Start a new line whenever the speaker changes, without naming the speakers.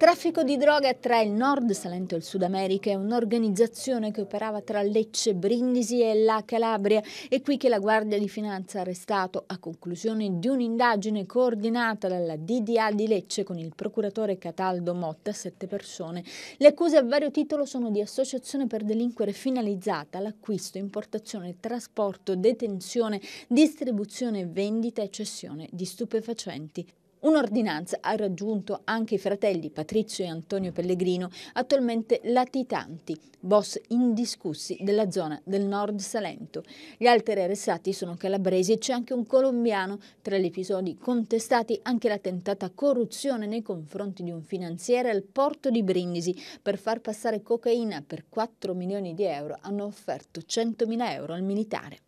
Traffico di droga tra il Nord Salento e il Sud America è un'organizzazione che operava tra Lecce, Brindisi e la Calabria. È qui che la Guardia di Finanza ha arrestato, a conclusione di un'indagine coordinata dalla DDA di Lecce con il procuratore Cataldo Motta, sette persone. Le accuse a vario titolo sono di associazione per delinquere finalizzata all'acquisto, importazione, trasporto, detenzione, distribuzione, vendita e cessione di stupefacenti. Un'ordinanza ha raggiunto anche i fratelli Patrizio e Antonio Pellegrino, attualmente latitanti, boss indiscussi della zona del nord Salento. Gli altri arrestati sono calabresi e c'è anche un colombiano. Tra gli episodi contestati anche la tentata corruzione nei confronti di un finanziere al porto di Brindisi per far passare cocaina per 4 milioni di euro hanno offerto 100.000 euro al militare.